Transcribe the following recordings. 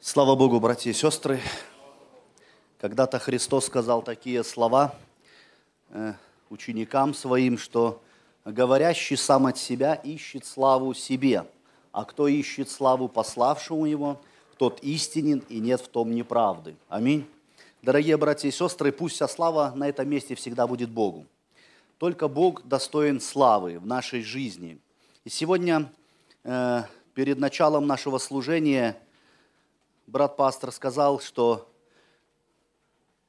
Слава Богу, братья и сестры. Когда-то Христос сказал такие слова э, ученикам своим, что говорящий сам от себя ищет славу себе, а кто ищет славу пославшему его, тот истинен и нет в том неправды. Аминь. Дорогие братья и сестры, пусть вся слава на этом месте всегда будет Богу. Только Бог достоин славы в нашей жизни. И сегодня э, перед началом нашего служения – брат-пастор сказал, что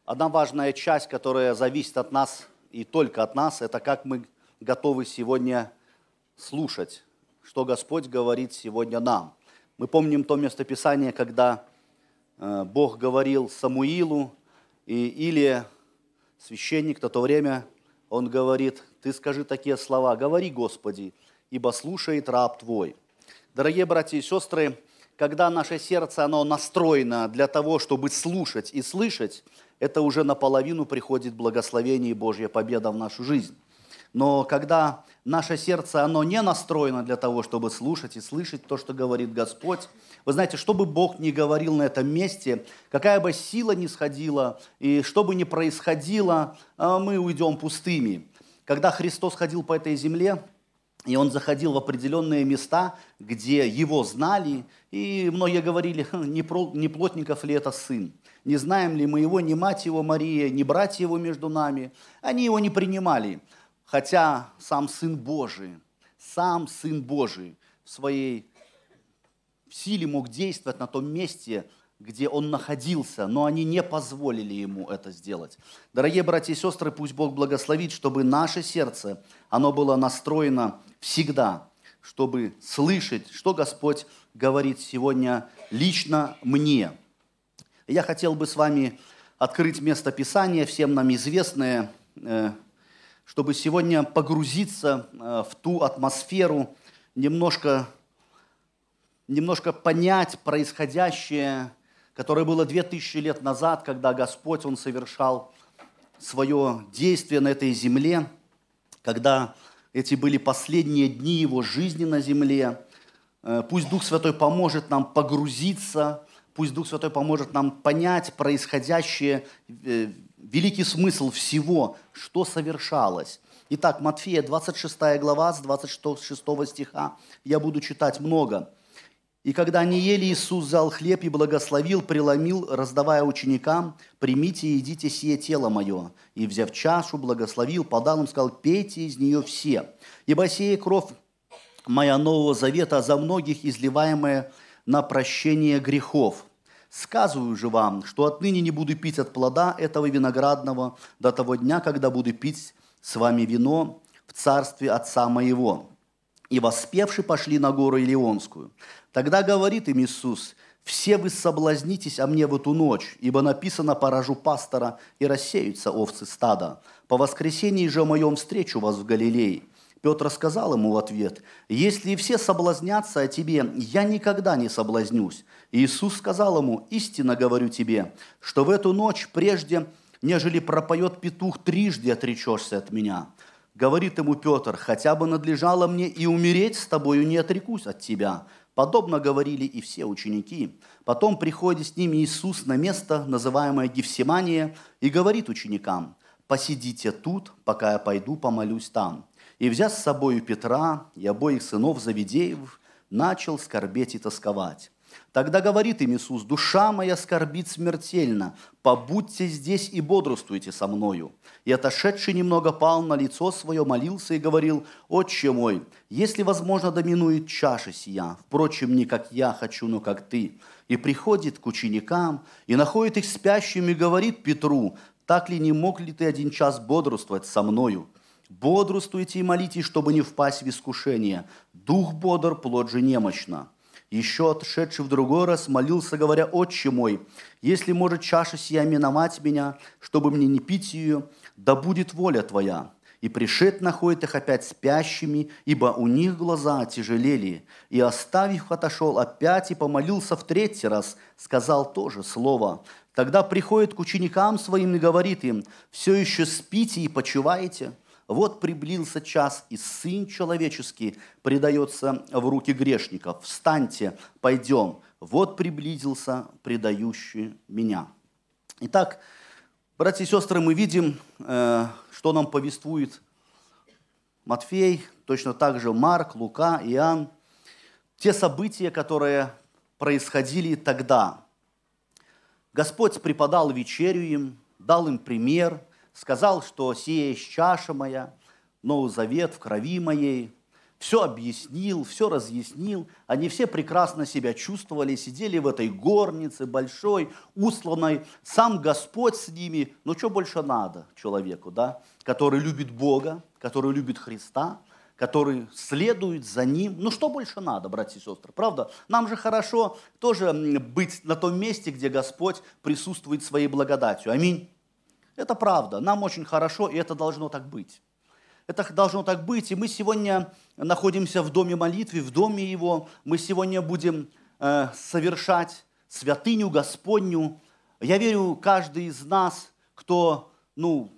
одна важная часть, которая зависит от нас и только от нас, это как мы готовы сегодня слушать, что Господь говорит сегодня нам. Мы помним то местописание, когда э, Бог говорил Самуилу, и Илия, священник на то время, он говорит, ты скажи такие слова, говори, Господи, ибо слушает раб Твой. Дорогие братья и сестры, когда наше сердце, оно настроено для того, чтобы слушать и слышать, это уже наполовину приходит благословение и Божья победа в нашу жизнь. Но когда наше сердце, оно не настроено для того, чтобы слушать и слышать то, что говорит Господь, вы знаете, что бы Бог ни говорил на этом месте, какая бы сила ни сходила, и что бы ни происходило, а, мы уйдем пустыми. Когда Христос ходил по этой земле, и он заходил в определенные места, где его знали, и многие говорили, не, плотников ли это сын, не знаем ли мы его, не мать его Мария, не брать его между нами. Они его не принимали, хотя сам Сын Божий, сам Сын Божий в своей силе мог действовать на том месте, где он находился, но они не позволили ему это сделать. Дорогие братья и сестры, пусть Бог благословит, чтобы наше сердце, оно было настроено всегда, чтобы слышать, что Господь говорит сегодня лично мне. Я хотел бы с вами открыть место Писания, всем нам известное, э, чтобы сегодня погрузиться э, в ту атмосферу, немножко, немножко понять происходящее которое было две тысячи лет назад, когда Господь, Он совершал свое действие на этой земле, когда эти были последние дни Его жизни на земле. Э, пусть Дух Святой поможет нам погрузиться, пусть Дух Святой поможет нам понять происходящее, э, великий смысл всего, что совершалось. Итак, Матфея, 26 глава, с 26 стиха, я буду читать много – и когда они ели, Иисус взял хлеб и благословил, преломил, раздавая ученикам, «Примите и едите сие тело мое». И, взяв чашу, благословил, подал им, сказал, «Пейте из нее все, ибо сие кровь моя нового завета, а за многих изливаемая на прощение грехов. Сказываю же вам, что отныне не буду пить от плода этого виноградного до того дня, когда буду пить с вами вино в царстве Отца моего». И воспевши пошли на гору Илионскую. Тогда говорит им Иисус, «Все вы соблазнитесь о мне в эту ночь, ибо написано, поражу пастора, и рассеются овцы стада. По воскресении же моем встречу вас в Галилее». Петр сказал ему в ответ, «Если все соблазнятся о тебе, я никогда не соблазнюсь». Иисус сказал ему, «Истинно говорю тебе, что в эту ночь прежде, нежели пропоет петух, трижды отречешься от меня». Говорит ему Петр, «Хотя бы надлежало мне и умереть с тобою, не отрекусь от тебя». Подобно говорили и все ученики. Потом приходит с ними Иисус на место, называемое Гефсимания, и говорит ученикам, «Посидите тут, пока я пойду помолюсь там». И, взяв с собою Петра и обоих сынов Завидеев, начал скорбеть и тосковать. Тогда говорит им Иисус, «Душа моя скорбит смертельно, побудьте здесь и бодрствуйте со мною». И отошедший немного пал на лицо свое, молился и говорил, «Отче мой, если возможно, доминует чаша сия, впрочем, не как я хочу, но как ты». И приходит к ученикам, и находит их спящими, и говорит Петру, «Так ли не мог ли ты один час бодрствовать со мною?» «Бодрствуйте и молитесь, чтобы не впасть в искушение. Дух бодр, плод же немощно». Еще отшедший в другой раз молился, говоря, «Отче мой, если может чаша сия миновать меня, чтобы мне не пить ее, да будет воля твоя». И пришед находит их опять спящими, ибо у них глаза тяжелели. И оставив, отошел опять и помолился в третий раз, сказал тоже слово. Тогда приходит к ученикам своим и говорит им, «Все еще спите и почиваете?» Вот приблился час, и Сын Человеческий предается в руки грешников. Встаньте, пойдем. Вот приблизился предающий меня». Итак, братья и сестры, мы видим, э, что нам повествует Матфей, точно так же Марк, Лука, Иоанн. Те события, которые происходили тогда. Господь преподал вечерю им, дал им пример – сказал, что сеешь чаша моя, Новый Завет в крови моей», все объяснил, все разъяснил. Они все прекрасно себя чувствовали, сидели в этой горнице большой, усланной. Сам Господь с ними. Ну, что больше надо человеку, да? Который любит Бога, который любит Христа, который следует за Ним. Ну, что больше надо, братья и сестры, правда? Нам же хорошо тоже быть на том месте, где Господь присутствует своей благодатью. Аминь. Это правда, нам очень хорошо, и это должно так быть. Это должно так быть, и мы сегодня находимся в доме молитвы, в доме его. Мы сегодня будем э, совершать святыню Господню. Я верю, каждый из нас, кто ну,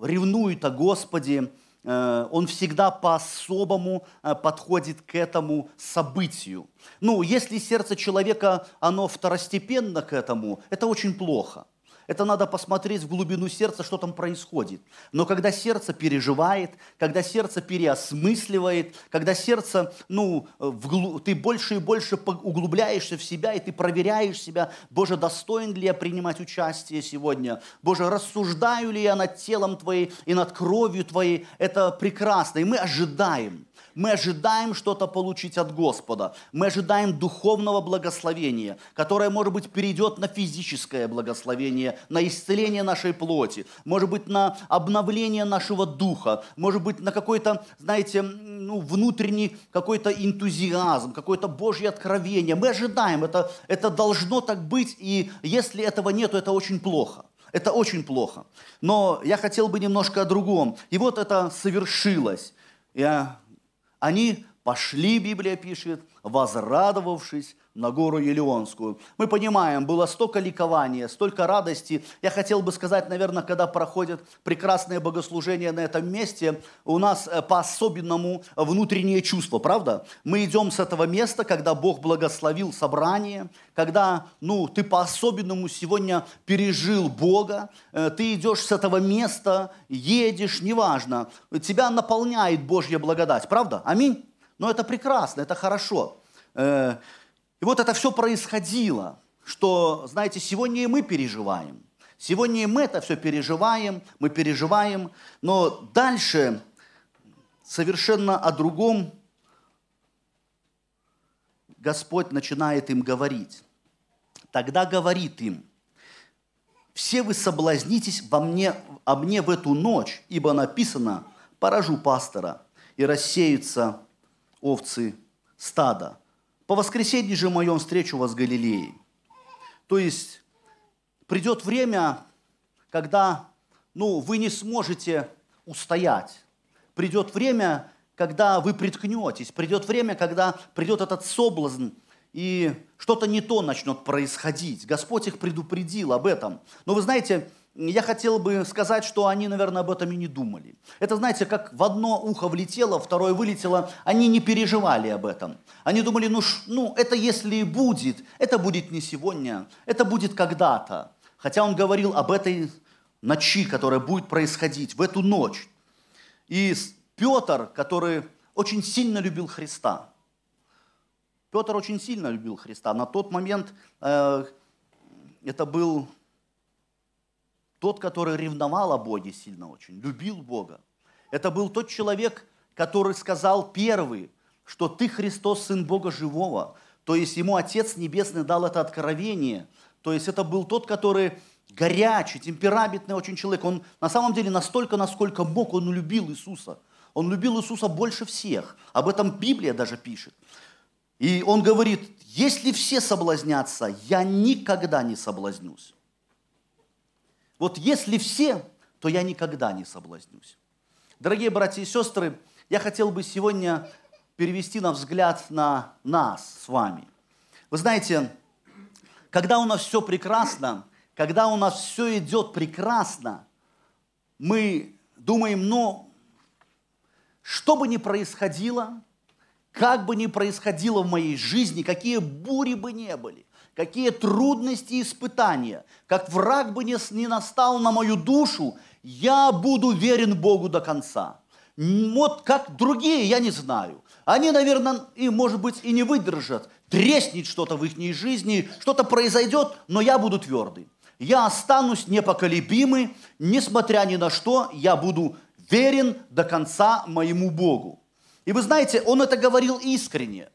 ревнует о Господе, э, он всегда по-особому э, подходит к этому событию. Ну, если сердце человека, оно второстепенно к этому, это очень плохо. Это надо посмотреть в глубину сердца, что там происходит. Но когда сердце переживает, когда сердце переосмысливает, когда сердце, ну, вглу... ты больше и больше углубляешься в себя, и ты проверяешь себя, Боже, достоин ли я принимать участие сегодня? Боже, рассуждаю ли я над телом Твоей и над кровью Твоей? Это прекрасно. И мы ожидаем – мы ожидаем что-то получить от Господа. Мы ожидаем духовного благословения, которое, может быть, перейдет на физическое благословение, на исцеление нашей плоти, может быть, на обновление нашего духа, может быть, на какой-то, знаете, ну, внутренний какой-то энтузиазм, какое-то Божье откровение. Мы ожидаем, это, это должно так быть, и если этого нет, это очень плохо. Это очень плохо. Но я хотел бы немножко о другом. И вот это совершилось. Я они пошли, Библия пишет, возрадовавшись на гору Елеонскую. Мы понимаем, было столько ликования, столько радости. Я хотел бы сказать, наверное, когда проходят прекрасные богослужения на этом месте, у нас э, по-особенному внутреннее чувство, правда? Мы идем с этого места, когда Бог благословил собрание, когда ну, ты по-особенному сегодня пережил Бога, э, ты идешь с этого места, едешь, неважно, тебя наполняет Божья благодать, правда? Аминь? Но это прекрасно, это хорошо. Э, и вот это все происходило, что, знаете, сегодня и мы переживаем. Сегодня и мы это все переживаем, мы переживаем, но дальше совершенно о другом Господь начинает им говорить. Тогда говорит им, «Все вы соблазнитесь во мне, о мне в эту ночь, ибо написано, поражу пастора, и рассеются овцы стада». По воскресенье же моем встречу вас в Галилее. То есть придет время, когда ну, вы не сможете устоять. Придет время, когда вы приткнетесь. Придет время, когда придет этот соблазн, и что-то не то начнет происходить. Господь их предупредил об этом. Но вы знаете, я хотел бы сказать, что они, наверное, об этом и не думали. Это, знаете, как в одно ухо влетело, второе вылетело, они не переживали об этом. Они думали, ну, ш, ну это если и будет, это будет не сегодня, это будет когда-то. Хотя он говорил об этой ночи, которая будет происходить, в эту ночь. И Петр, который очень сильно любил Христа, Петр очень сильно любил Христа. На тот момент э, это был тот, который ревновал о Боге сильно очень, любил Бога. Это был тот человек, который сказал первый, что ты Христос, Сын Бога Живого. То есть ему Отец Небесный дал это откровение. То есть это был тот, который горячий, темпераментный очень человек. Он на самом деле настолько, насколько мог, он любил Иисуса. Он любил Иисуса больше всех. Об этом Библия даже пишет. И он говорит, если все соблазнятся, я никогда не соблазнюсь. Вот если все, то я никогда не соблазнюсь. Дорогие братья и сестры, я хотел бы сегодня перевести на взгляд на нас с вами. Вы знаете, когда у нас все прекрасно, когда у нас все идет прекрасно, мы думаем, но «Ну, что бы ни происходило, как бы ни происходило в моей жизни, какие бури бы не были, какие трудности и испытания, как враг бы не настал на мою душу, я буду верен Богу до конца. Вот как другие, я не знаю. Они, наверное, и, может быть, и не выдержат. Треснет что-то в их жизни, что-то произойдет, но я буду твердый. Я останусь непоколебимый, несмотря ни на что, я буду верен до конца моему Богу. И вы знаете, он это говорил искренне.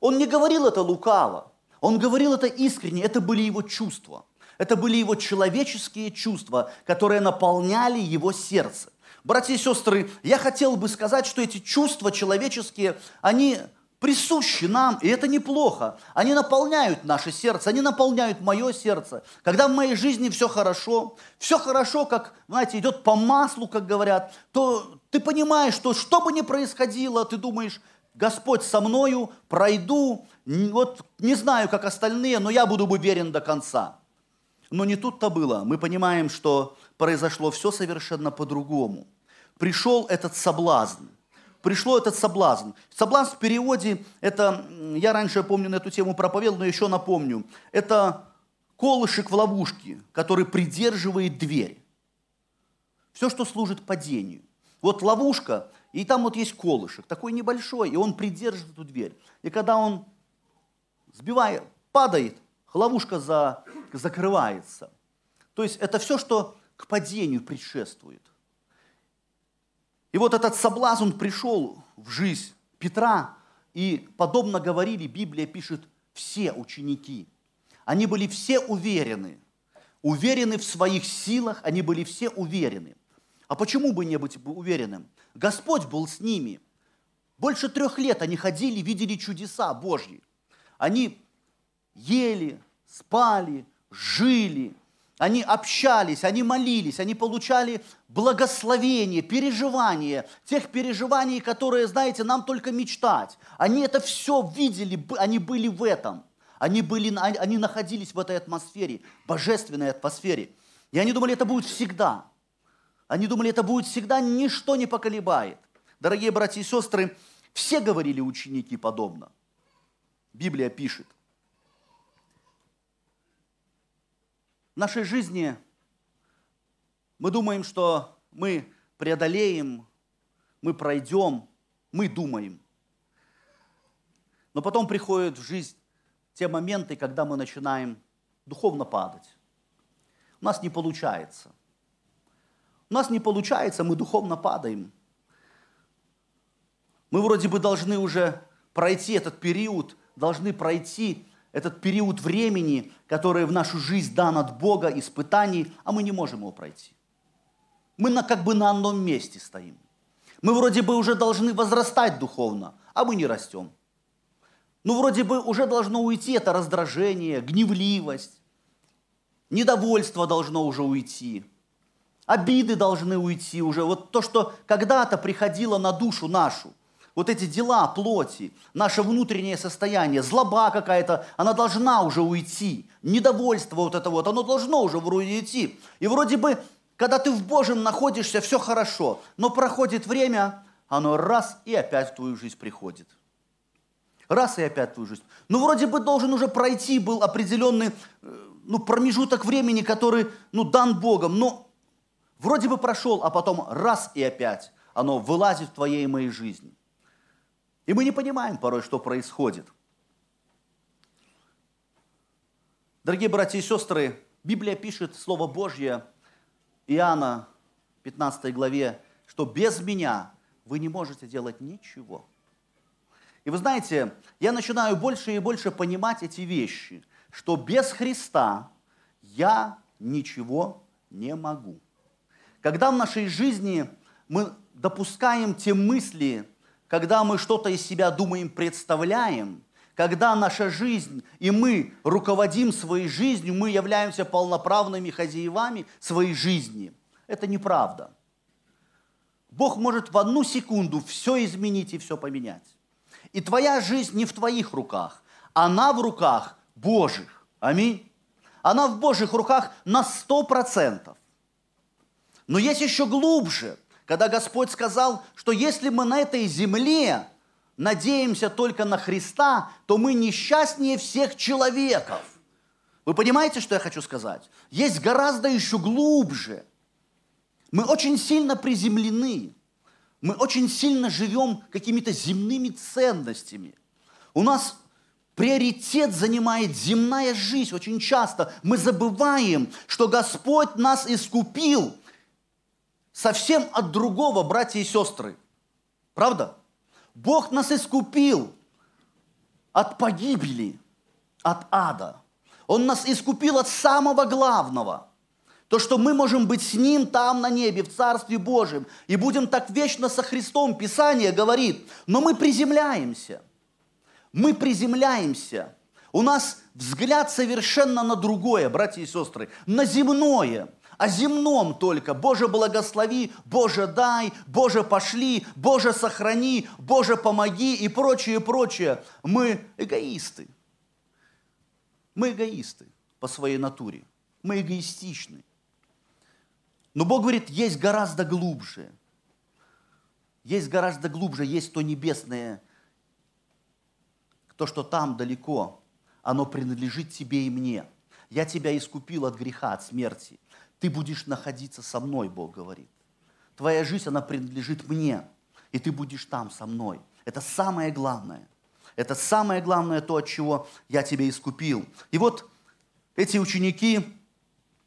Он не говорил это лукаво. Он говорил это искренне, это были его чувства. Это были его человеческие чувства, которые наполняли его сердце. Братья и сестры, я хотел бы сказать, что эти чувства человеческие, они присущи нам, и это неплохо. Они наполняют наше сердце, они наполняют мое сердце. Когда в моей жизни все хорошо, все хорошо, как, знаете, идет по маслу, как говорят, то ты понимаешь, что что бы ни происходило, ты думаешь, Господь со мною, пройду, вот не знаю, как остальные, но я буду уверен до конца. Но не тут-то было. Мы понимаем, что произошло все совершенно по-другому. Пришел этот соблазн. Пришло этот соблазн. Соблазн в переводе, это, я раньше, помню, на эту тему проповедовал, но еще напомню. Это колышек в ловушке, который придерживает дверь. Все, что служит падению. Вот ловушка, и там вот есть колышек, такой небольшой, и он придерживает эту дверь. И когда он сбивает, падает, ловушка за, закрывается. То есть это все, что к падению предшествует. И вот этот соблазн пришел в жизнь Петра, и подобно говорили, Библия пишет, все ученики. Они были все уверены, уверены в своих силах, они были все уверены. А почему бы не быть уверенным? Господь был с ними. Больше трех лет они ходили, видели чудеса Божьи. Они ели, спали, жили, они общались, они молились, они получали благословение, переживания, тех переживаний, которые, знаете, нам только мечтать. Они это все видели, они были в этом. Они, были, они находились в этой атмосфере, божественной атмосфере. И они думали, это будет всегда. Они думали, это будет всегда, ничто не поколебает. Дорогие братья и сестры, все говорили ученики подобно. Библия пишет. В нашей жизни мы думаем, что мы преодолеем, мы пройдем, мы думаем. Но потом приходят в жизнь те моменты, когда мы начинаем духовно падать. У нас не получается – у нас не получается, мы духовно падаем. Мы вроде бы должны уже пройти этот период, должны пройти этот период времени, который в нашу жизнь дан от Бога, испытаний, а мы не можем его пройти. Мы на, как бы на одном месте стоим. Мы вроде бы уже должны возрастать духовно, а мы не растем. Ну, вроде бы уже должно уйти это раздражение, гневливость, недовольство должно уже уйти обиды должны уйти уже, вот то, что когда-то приходило на душу нашу, вот эти дела плоти, наше внутреннее состояние, злоба какая-то, она должна уже уйти, недовольство вот это вот, оно должно уже вроде идти. И вроде бы, когда ты в Божьем находишься, все хорошо, но проходит время, оно раз и опять в твою жизнь приходит. Раз и опять в твою жизнь. Ну, вроде бы должен уже пройти был определенный э, ну, промежуток времени, который ну, дан Богом, но Вроде бы прошел, а потом раз и опять оно вылазит в твоей и моей жизни. И мы не понимаем порой, что происходит. Дорогие братья и сестры, Библия пишет Слово Божье Иоанна 15 главе, что без меня вы не можете делать ничего. И вы знаете, я начинаю больше и больше понимать эти вещи, что без Христа я ничего не могу. Когда в нашей жизни мы допускаем те мысли, когда мы что-то из себя думаем, представляем, когда наша жизнь и мы руководим своей жизнью, мы являемся полноправными хозяевами своей жизни. Это неправда. Бог может в одну секунду все изменить и все поменять. И твоя жизнь не в твоих руках, она в руках Божьих. Аминь. Она в Божьих руках на сто процентов. Но есть еще глубже, когда Господь сказал, что если мы на этой земле надеемся только на Христа, то мы несчастнее всех человеков. Вы понимаете, что я хочу сказать? Есть гораздо еще глубже. Мы очень сильно приземлены. Мы очень сильно живем какими-то земными ценностями. У нас приоритет занимает земная жизнь. Очень часто мы забываем, что Господь нас искупил – совсем от другого, братья и сестры. Правда? Бог нас искупил от погибели, от ада. Он нас искупил от самого главного. То, что мы можем быть с Ним там на небе, в Царстве Божьем, и будем так вечно со Христом, Писание говорит. Но мы приземляемся. Мы приземляемся. У нас взгляд совершенно на другое, братья и сестры, на земное – о земном только. Боже, благослови, Боже, дай, Боже, пошли, Боже, сохрани, Боже, помоги и прочее, прочее. Мы эгоисты. Мы эгоисты по своей натуре. Мы эгоистичны. Но Бог говорит, есть гораздо глубже. Есть гораздо глубже, есть то небесное, то, что там далеко, оно принадлежит тебе и мне. Я тебя искупил от греха, от смерти. Ты будешь находиться со мной, Бог говорит. Твоя жизнь, она принадлежит мне, и ты будешь там со мной. Это самое главное. Это самое главное то, от чего я тебя искупил. И вот эти ученики,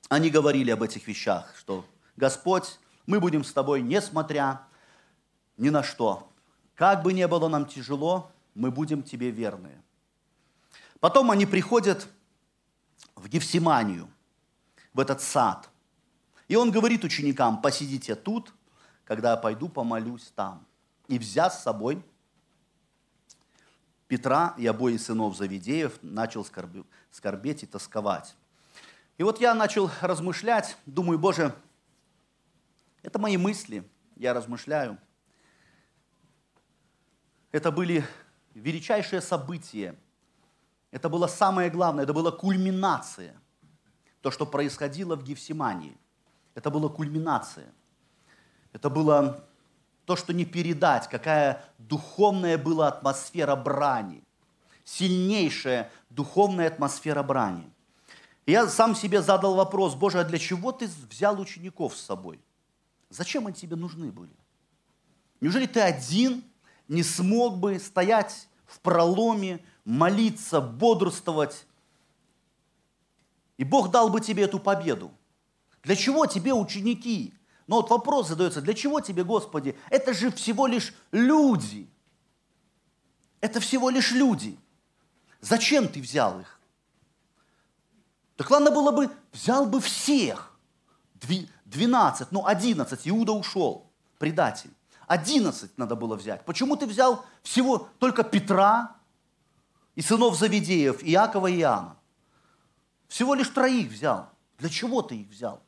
они говорили об этих вещах, что Господь, мы будем с тобой, несмотря ни на что. Как бы ни было нам тяжело, мы будем тебе верны. Потом они приходят в Гефсиманию, в этот сад – и он говорит ученикам, посидите тут, когда я пойду помолюсь там. И взяв с собой Петра и обоих сынов Завидеев, начал скорбеть и тосковать. И вот я начал размышлять, думаю, Боже, это мои мысли, я размышляю. Это были величайшие события. Это было самое главное, это была кульминация. То, что происходило в Гефсимании. Это было кульминация. Это было то, что не передать, какая духовная была атмосфера брани. Сильнейшая духовная атмосфера брани. я сам себе задал вопрос, Боже, а для чего ты взял учеников с собой? Зачем они тебе нужны были? Неужели ты один не смог бы стоять в проломе, молиться, бодрствовать? И Бог дал бы тебе эту победу – для чего тебе ученики? Но вот вопрос задается, для чего тебе, Господи? Это же всего лишь люди. Это всего лишь люди. Зачем ты взял их? Так ладно было бы, взял бы всех. 12, ну 11, Иуда ушел, предатель. 11 надо было взять. Почему ты взял всего только Петра и сынов Завидеев, Иакова и Иоанна? Всего лишь троих взял. Для чего ты их взял?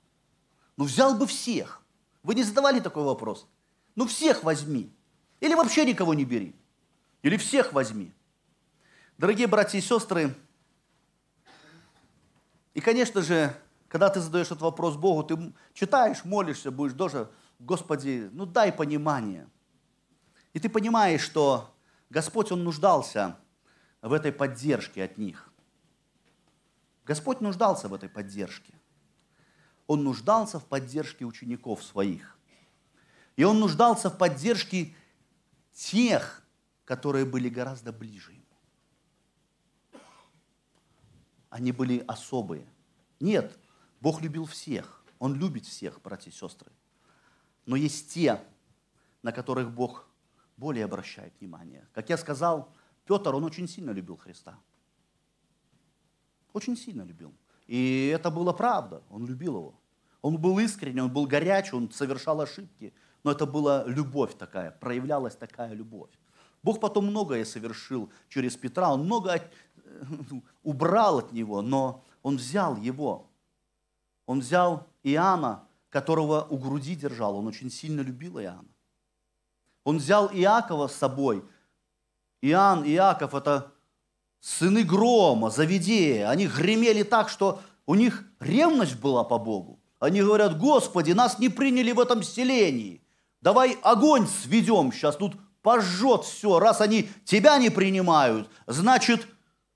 Ну взял бы всех. Вы не задавали такой вопрос? Ну всех возьми. Или вообще никого не бери. Или всех возьми. Дорогие братья и сестры, и, конечно же, когда ты задаешь этот вопрос Богу, ты читаешь, молишься, будешь тоже, Господи, ну дай понимание. И ты понимаешь, что Господь, Он нуждался в этой поддержке от них. Господь нуждался в этой поддержке – он нуждался в поддержке учеников своих. И он нуждался в поддержке тех, которые были гораздо ближе ему. Они были особые. Нет, Бог любил всех. Он любит всех, братья и сестры. Но есть те, на которых Бог более обращает внимание. Как я сказал, Петр, он очень сильно любил Христа. Очень сильно любил. И это было правда. Он любил его. Он был искренний, он был горячий, он совершал ошибки. Но это была любовь такая, проявлялась такая любовь. Бог потом многое совершил через Петра, он много э, убрал от него, но он взял его. Он взял Иоанна, которого у груди держал, он очень сильно любил Иоанна. Он взял Иакова с собой. Иоанн, Иаков – это сыны грома, заведея, они гремели так, что у них ревность была по Богу. Они говорят, Господи, нас не приняли в этом селении. Давай огонь сведем сейчас, тут пожжет все. Раз они тебя не принимают, значит,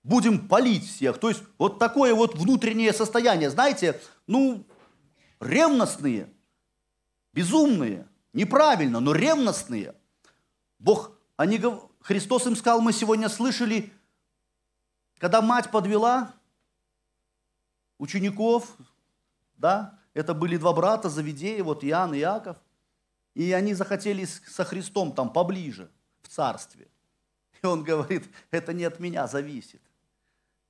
будем палить всех. То есть вот такое вот внутреннее состояние, знаете, ну, ревностные, безумные, неправильно, но ревностные. Бог, они, Христос им сказал, мы сегодня слышали, когда мать подвела учеников, да, это были два брата Завидея, вот Иоанн и Иаков, и они захотели со Христом там поближе, в царстве. И он говорит, это не от меня зависит.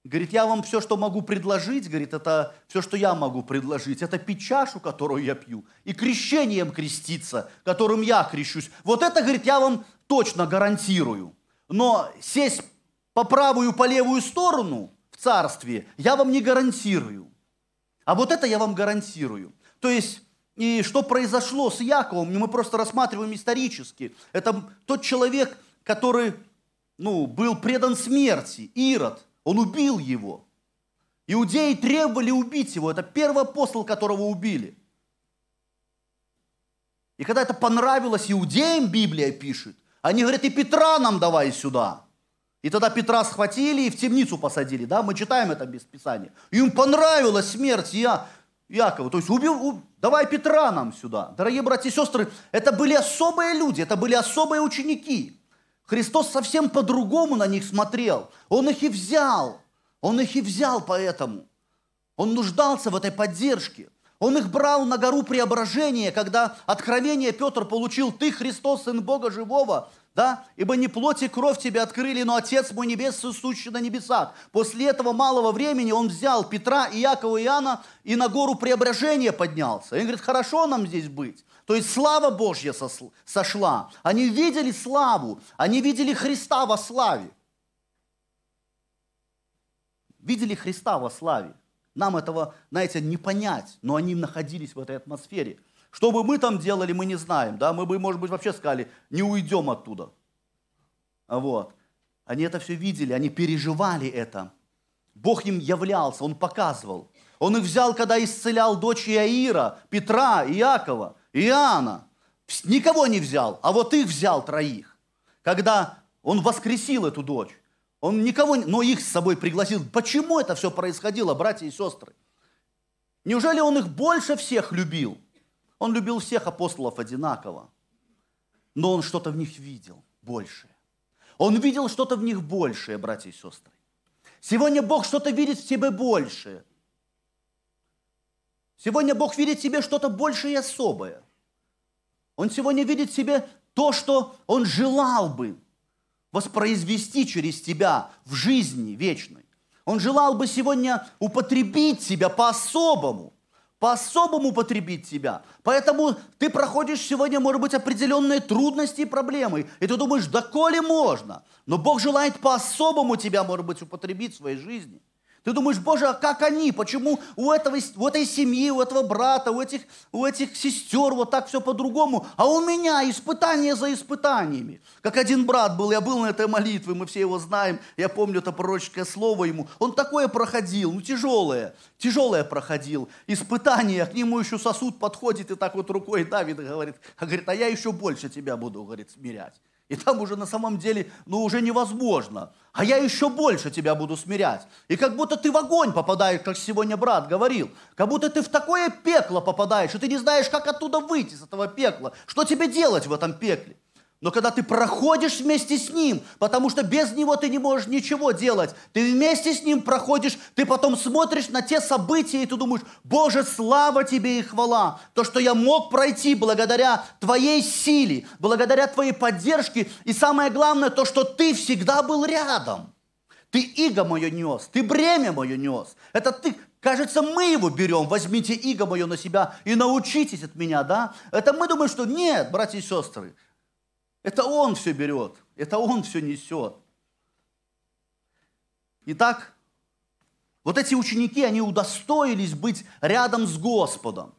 Говорит, я вам все, что могу предложить, говорит, это все, что я могу предложить, это пить чашу, которую я пью, и крещением креститься, которым я крещусь. Вот это, говорит, я вам точно гарантирую. Но сесть по правую, по левую сторону в царстве я вам не гарантирую. А вот это я вам гарантирую. То есть, и что произошло с Яковом, мы просто рассматриваем исторически. Это тот человек, который ну, был предан смерти, Ирод, он убил его. Иудеи требовали убить его, это первый апостол, которого убили. И когда это понравилось иудеям, Библия пишет, они говорят, и Петра нам давай сюда – и тогда Петра схватили и в темницу посадили, да, мы читаем это без Писания. Им понравилась смерть Я, Якова, то есть убил, уб... давай Петра нам сюда. Дорогие братья и сестры, это были особые люди, это были особые ученики. Христос совсем по-другому на них смотрел. Он их и взял, он их и взял поэтому. Он нуждался в этой поддержке. Он их брал на гору преображения, когда откровение Петр получил «Ты, Христос, Сын Бога Живого», да? «Ибо не плоть и кровь тебе открыли, но Отец мой Небесный, сущий на небесах». После этого малого времени он взял Петра, и Якова и Иоанна и на гору преображения поднялся. И он говорит, хорошо нам здесь быть. То есть слава Божья сошла. Они видели славу, они видели Христа во славе. Видели Христа во славе. Нам этого, знаете, не понять, но они находились в этой атмосфере – что бы мы там делали, мы не знаем. Да? Мы бы, может быть, вообще сказали, не уйдем оттуда. А вот. Они это все видели, они переживали это. Бог им являлся, Он показывал. Он их взял, когда исцелял дочь Иаира, Петра, Иакова, Иоанна. Никого не взял, а вот их взял троих. Когда он воскресил эту дочь, он никого, но их с собой пригласил. Почему это все происходило, братья и сестры? Неужели он их больше всех любил? Он любил всех апостолов одинаково, но он что-то в них видел большее. Он видел что-то в них большее, братья и сестры. Сегодня Бог что-то видит в тебе большее. Сегодня Бог видит в тебе что-то большее и особое. Он сегодня видит в себе то, что Он желал бы воспроизвести через тебя в жизни вечной. Он желал бы сегодня употребить тебя по-особому – по-особому потребить тебя. Поэтому ты проходишь сегодня, может быть, определенные трудности и проблемы. И ты думаешь, да коли можно. Но Бог желает по-особому тебя, может быть, употребить в своей жизни – ты думаешь, Боже, а как они? Почему у, этого, у этой семьи, у этого брата, у этих, у этих сестер вот так все по-другому? А у меня испытания за испытаниями. Как один брат был, я был на этой молитве, мы все его знаем, я помню это пророческое слово ему. Он такое проходил, ну тяжелое, тяжелое проходил. Испытания, к нему еще сосуд подходит и так вот рукой Давид говорит, а говорит, а я еще больше тебя буду, говорит, смирять. И там уже на самом деле, ну, уже невозможно. А я еще больше тебя буду смирять. И как будто ты в огонь попадаешь, как сегодня брат говорил. Как будто ты в такое пекло попадаешь, что ты не знаешь, как оттуда выйти из этого пекла. Что тебе делать в этом пекле? Но когда ты проходишь вместе с Ним, потому что без Него ты не можешь ничего делать, ты вместе с Ним проходишь, ты потом смотришь на те события, и ты думаешь, Боже, слава Тебе и хвала, то, что я мог пройти благодаря Твоей силе, благодаря Твоей поддержке, и самое главное, то, что Ты всегда был рядом. Ты иго мое нес, ты бремя мое нес. Это ты, Кажется, мы его берем, возьмите иго мое на себя и научитесь от меня, да? Это мы думаем, что нет, братья и сестры, это Он все берет, это Он все несет. Итак, вот эти ученики, они удостоились быть рядом с Господом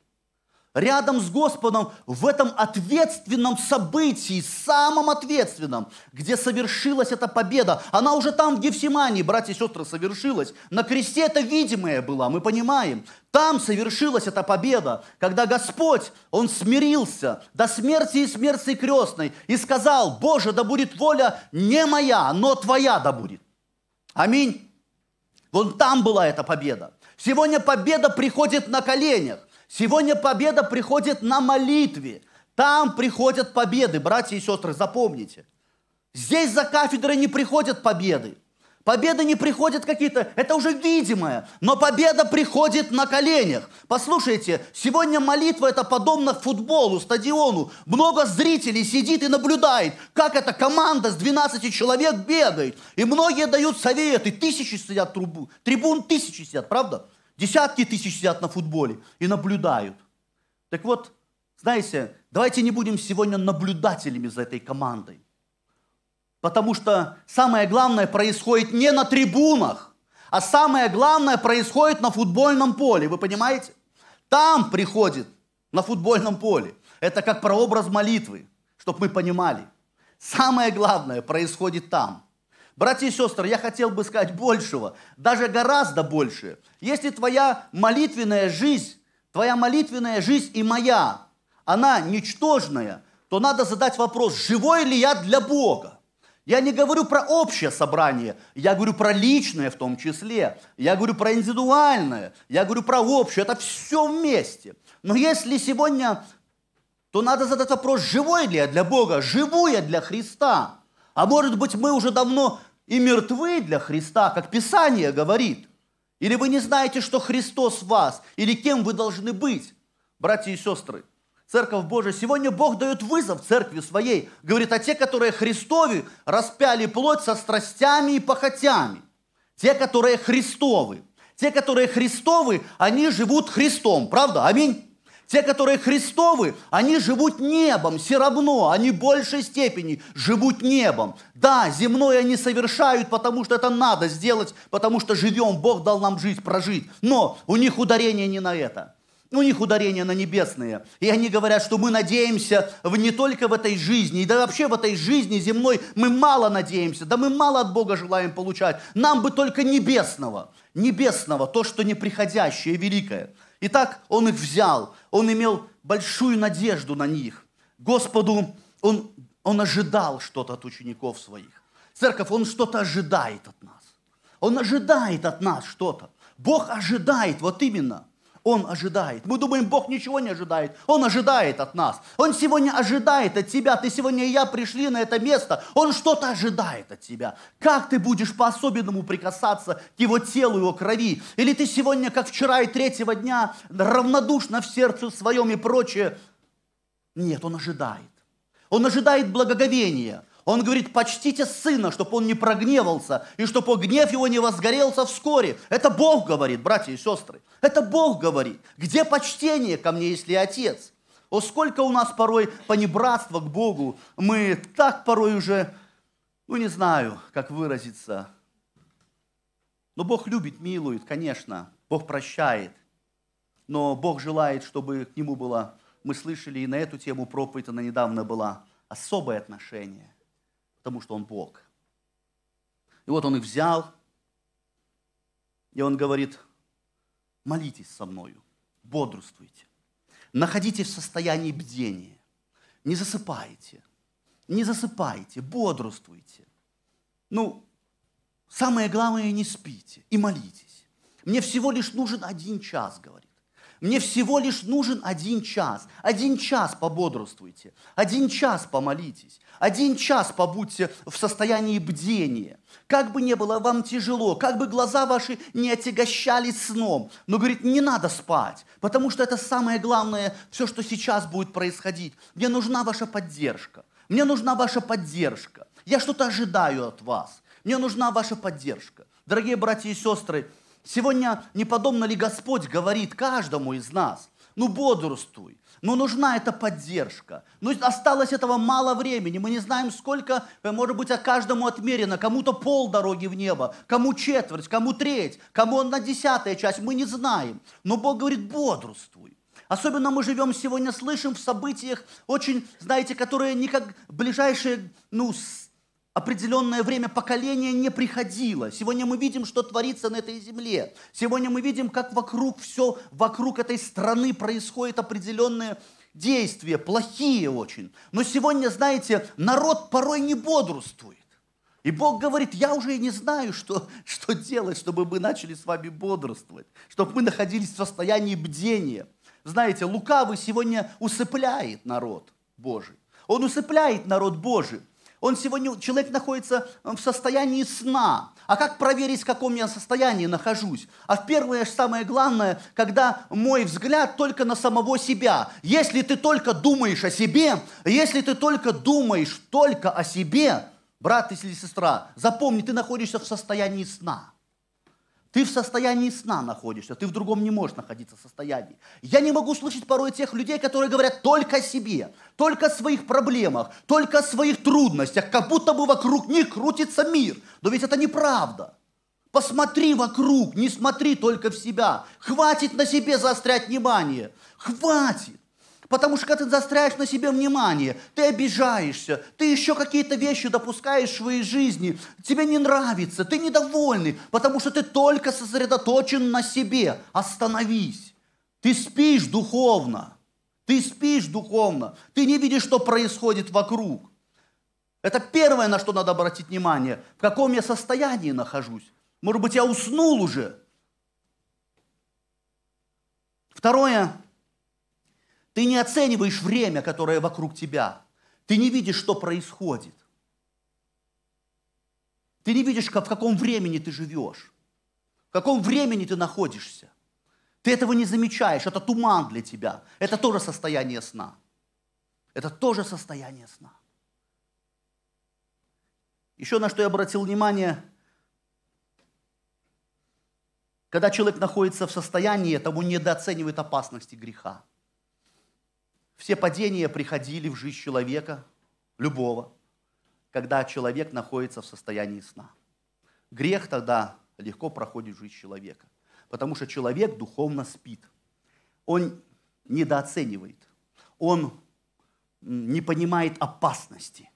рядом с Господом в этом ответственном событии, самом ответственном, где совершилась эта победа. Она уже там, в Гефсимании, братья и сестры, совершилась. На кресте это видимое было, мы понимаем. Там совершилась эта победа, когда Господь, Он смирился до смерти и смерти крестной и сказал, Боже, да будет воля не моя, но Твоя да будет. Аминь. Вон там была эта победа. Сегодня победа приходит на коленях. Сегодня победа приходит на молитве. Там приходят победы, братья и сестры, запомните. Здесь за кафедрой не приходят победы. Победы не приходят какие-то, это уже видимое, но победа приходит на коленях. Послушайте, сегодня молитва это подобно футболу, стадиону. Много зрителей сидит и наблюдает, как эта команда с 12 человек бегает. И многие дают советы, тысячи сидят трибун, трибун тысячи сидят, правда? Десятки тысяч сидят на футболе и наблюдают. Так вот, знаете, давайте не будем сегодня наблюдателями за этой командой. Потому что самое главное происходит не на трибунах, а самое главное происходит на футбольном поле. Вы понимаете? Там приходит на футбольном поле. Это как прообраз молитвы, чтобы мы понимали. Самое главное происходит там – Братья и сестры, я хотел бы сказать большего, даже гораздо больше. Если твоя молитвенная жизнь, твоя молитвенная жизнь и моя, она ничтожная, то надо задать вопрос, живой ли я для Бога? Я не говорю про общее собрание, я говорю про личное в том числе, я говорю про индивидуальное, я говорю про общее, это все вместе. Но если сегодня, то надо задать вопрос, живой ли я для Бога, живу я для Христа? А может быть, мы уже давно и мертвы для Христа, как Писание говорит. Или вы не знаете, что Христос в вас, или кем вы должны быть, братья и сестры. Церковь Божия. Сегодня Бог дает вызов церкви своей. Говорит, а те, которые Христовы, распяли плоть со страстями и похотями. Те, которые Христовы. Те, которые Христовы, они живут Христом. Правда? Аминь. Те, которые Христовы, они живут небом, все равно, они в большей степени живут небом. Да, земное они совершают, потому что это надо сделать, потому что живем, Бог дал нам жизнь прожить. Но у них ударение не на это. У них ударение на небесные. И они говорят, что мы надеемся в, не только в этой жизни, и да вообще в этой жизни земной мы мало надеемся, да мы мало от Бога желаем получать. Нам бы только небесного, небесного, то, что неприходящее, великое – Итак, он их взял, он имел большую надежду на них. Господу, он, он ожидал что-то от учеников своих. Церковь, он что-то ожидает от нас. Он ожидает от нас что-то. Бог ожидает, вот именно – он ожидает. Мы думаем, Бог ничего не ожидает. Он ожидает от нас. Он сегодня ожидает от тебя. Ты сегодня и я пришли на это место. Он что-то ожидает от тебя. Как ты будешь по-особенному прикасаться к его телу, его крови? Или ты сегодня, как вчера и третьего дня, равнодушно в сердце своем и прочее? Нет, он ожидает. Он ожидает благоговения. Он говорит, почтите сына, чтобы он не прогневался, и чтобы гнев его не возгорелся вскоре. Это Бог говорит, братья и сестры. Это Бог говорит. Где почтение ко мне, если я отец? О, сколько у нас порой понебратства к Богу. Мы так порой уже, ну не знаю, как выразиться. Но Бог любит, милует, конечно. Бог прощает. Но Бог желает, чтобы к Нему было, мы слышали и на эту тему проповедь, она недавно была, особое отношение потому что он Бог. И вот он их взял, и он говорит, молитесь со мною, бодрствуйте, находитесь в состоянии бдения, не засыпайте, не засыпайте, бодрствуйте. Ну, самое главное, не спите и молитесь. Мне всего лишь нужен один час, говорит. Мне всего лишь нужен один час. Один час пободрствуйте. Один час помолитесь. Один час побудьте в состоянии бдения. Как бы ни было вам тяжело, как бы глаза ваши не отягощались сном. Но, говорит, не надо спать, потому что это самое главное, все, что сейчас будет происходить. Мне нужна ваша поддержка. Мне нужна ваша поддержка. Я что-то ожидаю от вас. Мне нужна ваша поддержка. Дорогие братья и сестры, Сегодня неподобно ли Господь говорит каждому из нас, ну бодрствуй, но ну, нужна эта поддержка. Но ну, осталось этого мало времени. Мы не знаем, сколько, может быть, о каждому отмерено. Кому-то пол дороги в небо, кому четверть, кому треть, кому на десятая часть. Мы не знаем. Но Бог говорит, бодрствуй. Особенно мы живем сегодня, слышим в событиях очень, знаете, которые никак ближайшие, ну, определенное время поколения не приходило. Сегодня мы видим, что творится на этой земле. Сегодня мы видим, как вокруг все, вокруг этой страны происходит определенные действия, плохие очень. Но сегодня, знаете, народ порой не бодрствует. И Бог говорит, я уже и не знаю, что, что делать, чтобы мы начали с вами бодрствовать, чтобы мы находились в состоянии бдения. Знаете, лукавый сегодня усыпляет народ Божий. Он усыпляет народ Божий. Он сегодня, человек находится э, в состоянии сна. А как проверить, в каком я состоянии нахожусь? А в первое, самое главное, когда мой взгляд только на самого себя. Если ты только думаешь о себе, если ты только думаешь только о себе, брат или сестра, запомни, ты находишься в состоянии сна. Ты в состоянии сна находишься, ты в другом не можешь находиться состоянии. Я не могу слышать порой тех людей, которые говорят только о себе, только о своих проблемах, только о своих трудностях, как будто бы вокруг них крутится мир. Но ведь это неправда. Посмотри вокруг, не смотри только в себя. Хватит на себе заострять внимание. Хватит. Потому что когда ты застряешь на себе внимание, ты обижаешься, ты еще какие-то вещи допускаешь в своей жизни, тебе не нравится, ты недовольный, потому что ты только сосредоточен на себе. Остановись. Ты спишь духовно. Ты спишь духовно. Ты не видишь, что происходит вокруг. Это первое, на что надо обратить внимание. В каком я состоянии нахожусь. Может быть, я уснул уже. Второе, ты не оцениваешь время, которое вокруг тебя. Ты не видишь, что происходит. Ты не видишь, в каком времени ты живешь, в каком времени ты находишься. Ты этого не замечаешь, это туман для тебя. Это тоже состояние сна. Это тоже состояние сна. Еще на что я обратил внимание, когда человек находится в состоянии, тому недооценивает опасности греха. Все падения приходили в жизнь человека, любого, когда человек находится в состоянии сна. Грех тогда легко проходит в жизнь человека, потому что человек духовно спит. Он недооценивает, он не понимает опасности.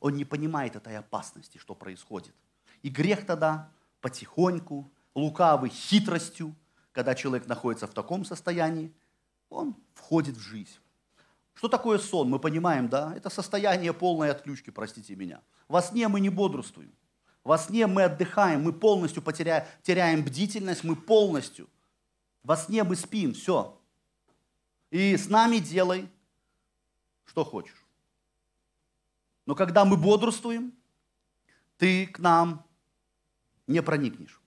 Он не понимает этой опасности, что происходит. И грех тогда потихоньку, лукавый, хитростью, когда человек находится в таком состоянии, он входит в жизнь. Что такое сон? Мы понимаем, да? Это состояние полной отключки, простите меня. Во сне мы не бодрствуем. Во сне мы отдыхаем, мы полностью потеря... теряем бдительность, мы полностью. Во сне мы спим, все. И с нами делай, что хочешь. Но когда мы бодрствуем, ты к нам не проникнешь.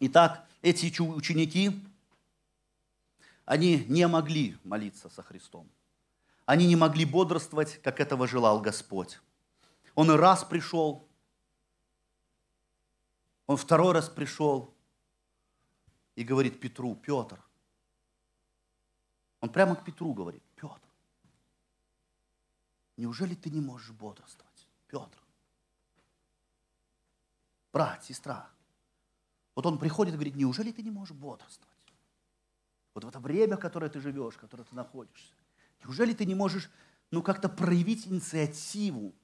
Итак, эти ученики, они не могли молиться со Христом они не могли бодрствовать, как этого желал Господь. Он и раз пришел, он второй раз пришел и говорит Петру, Петр. Он прямо к Петру говорит, Петр, неужели ты не можешь бодрствовать, Петр? Брат, сестра, вот он приходит и говорит, неужели ты не можешь бодрствовать? Вот в это время, в которое ты живешь, в которое ты находишься. Неужели ты не можешь ну, как-то проявить инициативу,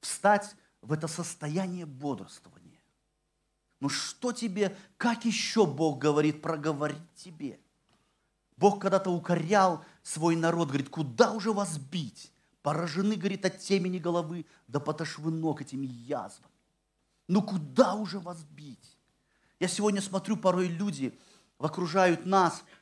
встать в это состояние бодрствования? Ну что тебе, как еще Бог говорит, проговорить тебе? Бог когда-то укорял свой народ, говорит, куда уже вас бить? Поражены, говорит, от темени головы до поташвы ног этими язвами. Ну куда уже вас бить? Я сегодня смотрю, порой люди окружают нас –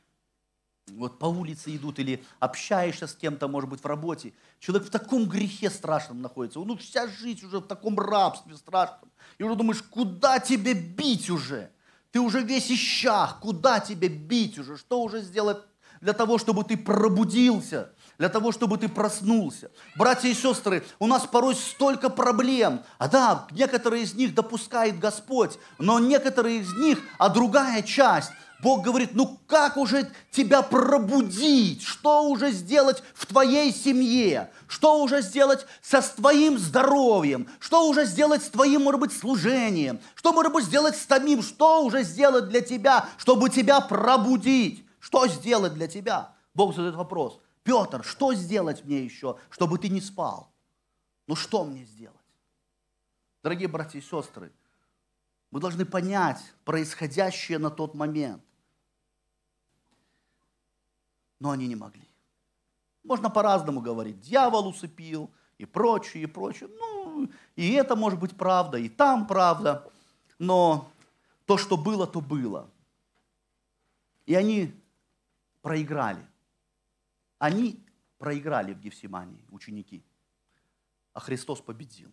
вот по улице идут или общаешься с кем-то, может быть, в работе. Человек в таком грехе страшном находится. Ну, вся жизнь уже в таком рабстве страшном. И уже думаешь, куда тебе бить уже? Ты уже весь ищах, куда тебе бить уже? Что уже сделать для того, чтобы ты пробудился? для того, чтобы ты проснулся. Братья и сестры, у нас порой столько проблем. А да, некоторые из них допускает Господь, но некоторые из них, а другая часть – Бог говорит, ну как уже тебя пробудить? Что уже сделать в твоей семье? Что уже сделать со твоим здоровьем? Что уже сделать с твоим, может быть, служением? Что, может быть, сделать с самим? Что уже сделать для тебя, чтобы тебя пробудить? Что сделать для тебя? Бог задает вопрос. Петр, что сделать мне еще, чтобы ты не спал? Ну что мне сделать? Дорогие братья и сестры, мы должны понять происходящее на тот момент но они не могли. Можно по-разному говорить. Дьявол усыпил и прочее, и прочее. Ну, и это может быть правда, и там правда. Но то, что было, то было. И они проиграли. Они проиграли в Гефсимании, ученики. А Христос победил,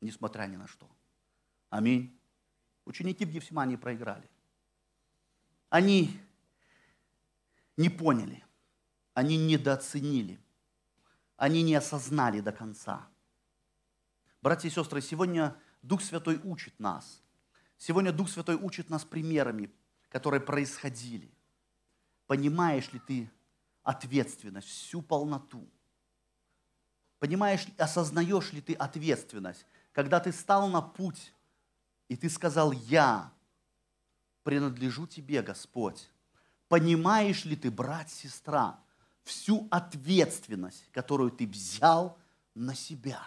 несмотря ни на что. Аминь. Ученики в Гефсимании проиграли. Они не поняли они недооценили, они не осознали до конца. Братья и сестры, сегодня Дух Святой учит нас. Сегодня Дух Святой учит нас примерами, которые происходили. Понимаешь ли ты ответственность, всю полноту? Понимаешь, осознаешь ли ты ответственность, когда ты стал на путь, и ты сказал, я принадлежу тебе, Господь. Понимаешь ли ты, брат, сестра, всю ответственность, которую ты взял на себя.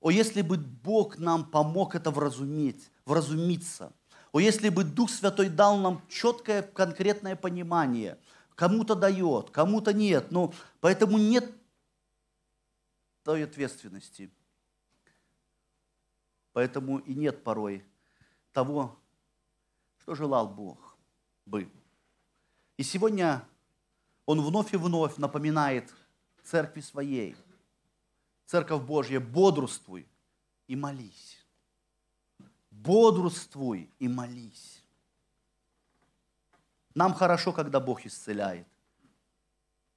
О, если бы Бог нам помог это вразумить, вразумиться. О, если бы Дух Святой дал нам четкое, конкретное понимание. Кому-то дает, кому-то нет. Но поэтому нет той ответственности. Поэтому и нет порой того, что желал Бог бы. И сегодня Он вновь и вновь напоминает церкви своей, церковь Божья, бодрствуй и молись. Бодрствуй и молись. Нам хорошо, когда Бог исцеляет.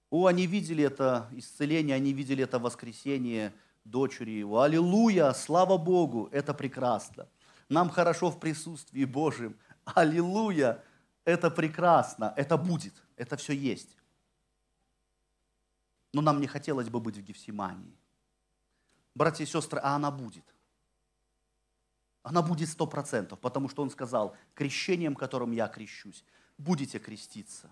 О, они видели это исцеление, они видели это воскресение дочери его. Аллилуйя, слава Богу, это прекрасно. Нам хорошо в присутствии Божьем – Аллилуйя! Это прекрасно, это будет, это все есть. Но нам не хотелось бы быть в Гефсимании. Братья и сестры, а она будет. Она будет сто процентов, потому что он сказал, крещением, которым я крещусь, будете креститься.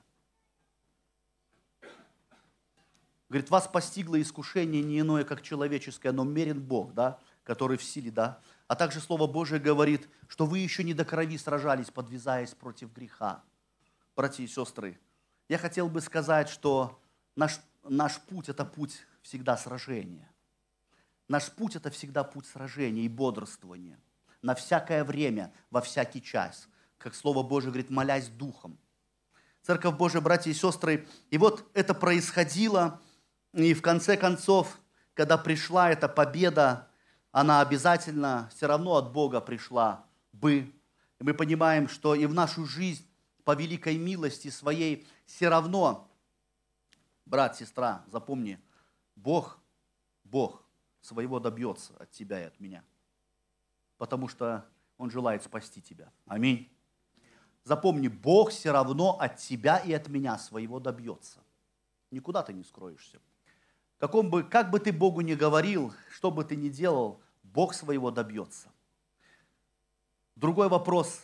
Говорит, вас постигло искушение не иное, как человеческое, но мерен Бог, да, который в силе, да, а также Слово Божие говорит, что вы еще не до крови сражались, подвязаясь против греха. Братья и сестры, я хотел бы сказать, что наш, наш путь – это путь всегда сражения. Наш путь – это всегда путь сражения и бодрствования. На всякое время, во всякий час. Как Слово Божие говорит, молясь Духом. Церковь Божия, братья и сестры. И вот это происходило, и в конце концов, когда пришла эта победа, она обязательно все равно от Бога пришла бы. И мы понимаем, что и в нашу жизнь по великой милости своей все равно, брат, сестра, запомни, Бог, Бог своего добьется от тебя и от меня, потому что Он желает спасти тебя. Аминь. Запомни, Бог все равно от тебя и от меня своего добьется. Никуда ты не скроешься. Каком бы, как бы ты Богу ни говорил, что бы ты ни делал, Бог своего добьется. Другой вопрос,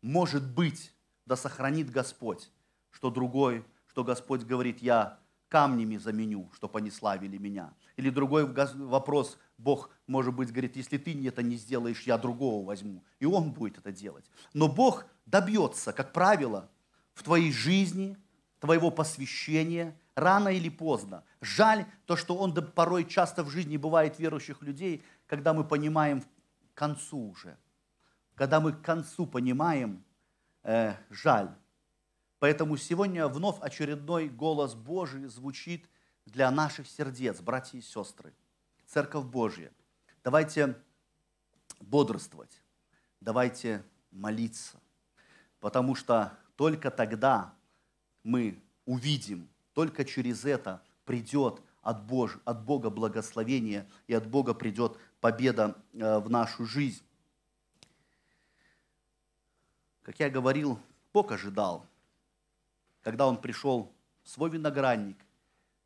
может быть, да сохранит Господь, что другой, что Господь говорит, я камнями заменю, чтобы они славили меня. Или другой вопрос, Бог, может быть, говорит, если ты это не сделаешь, я другого возьму. И он будет это делать. Но Бог добьется, как правило, в твоей жизни, твоего посвящения, рано или поздно. Жаль то, что он порой часто в жизни бывает верующих людей, когда мы понимаем к концу уже, когда мы к концу понимаем, э, жаль. Поэтому сегодня вновь очередной голос Божий звучит для наших сердец, братья и сестры. Церковь Божья, давайте бодрствовать, давайте молиться, потому что только тогда мы увидим, только через это придет от, Бож, от Бога благословение, и от Бога придет победа э, в нашу жизнь. Как я говорил, Бог ожидал, когда он пришел в свой виноградник,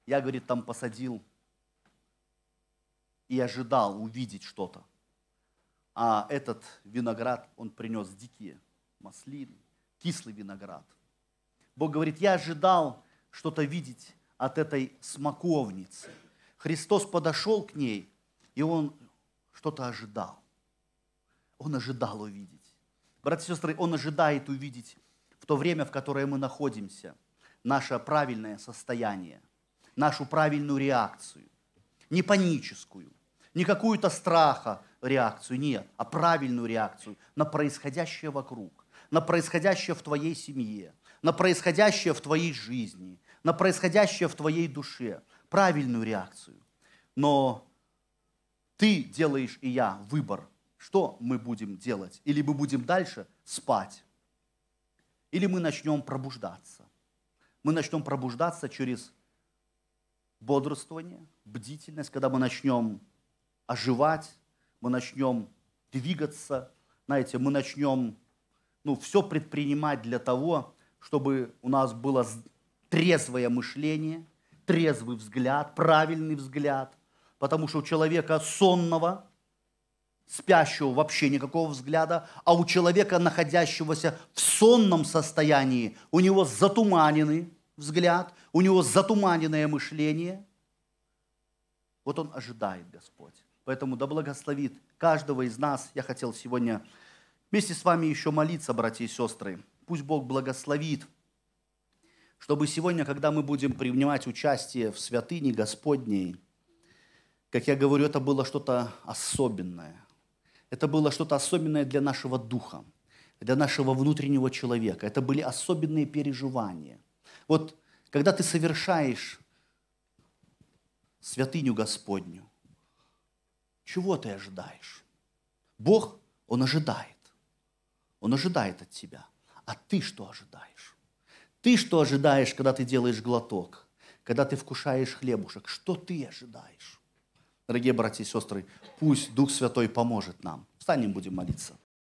я, говорит, там посадил и ожидал увидеть что-то. А этот виноград он принес дикие маслины, кислый виноград. Бог говорит, я ожидал что-то видеть, от этой смоковницы. Христос подошел к ней, и он что-то ожидал. Он ожидал увидеть. Братья и сестры, он ожидает увидеть в то время, в которое мы находимся, наше правильное состояние, нашу правильную реакцию. Не паническую, не какую-то страха реакцию, нет, а правильную реакцию на происходящее вокруг, на происходящее в твоей семье, на происходящее в твоей жизни, на происходящее в твоей душе, правильную реакцию. Но ты делаешь и я выбор, что мы будем делать. Или мы будем дальше спать, или мы начнем пробуждаться. Мы начнем пробуждаться через бодрствование, бдительность, когда мы начнем оживать, мы начнем двигаться, знаете, мы начнем ну, все предпринимать для того, чтобы у нас было трезвое мышление, трезвый взгляд, правильный взгляд, потому что у человека сонного, спящего вообще никакого взгляда, а у человека, находящегося в сонном состоянии, у него затуманенный взгляд, у него затуманенное мышление. Вот он ожидает Господь. Поэтому да благословит каждого из нас. Я хотел сегодня вместе с вами еще молиться, братья и сестры. Пусть Бог благословит – чтобы сегодня, когда мы будем принимать участие в святыне Господней, как я говорю, это было что-то особенное. Это было что-то особенное для нашего духа, для нашего внутреннего человека. Это были особенные переживания. Вот когда ты совершаешь святыню Господню, чего ты ожидаешь? Бог, Он ожидает. Он ожидает от тебя. А ты что ожидаешь? Ты что ожидаешь, когда ты делаешь глоток? Когда ты вкушаешь хлебушек? Что ты ожидаешь? Дорогие братья и сестры, пусть Дух Святой поможет нам. Встанем, будем молиться.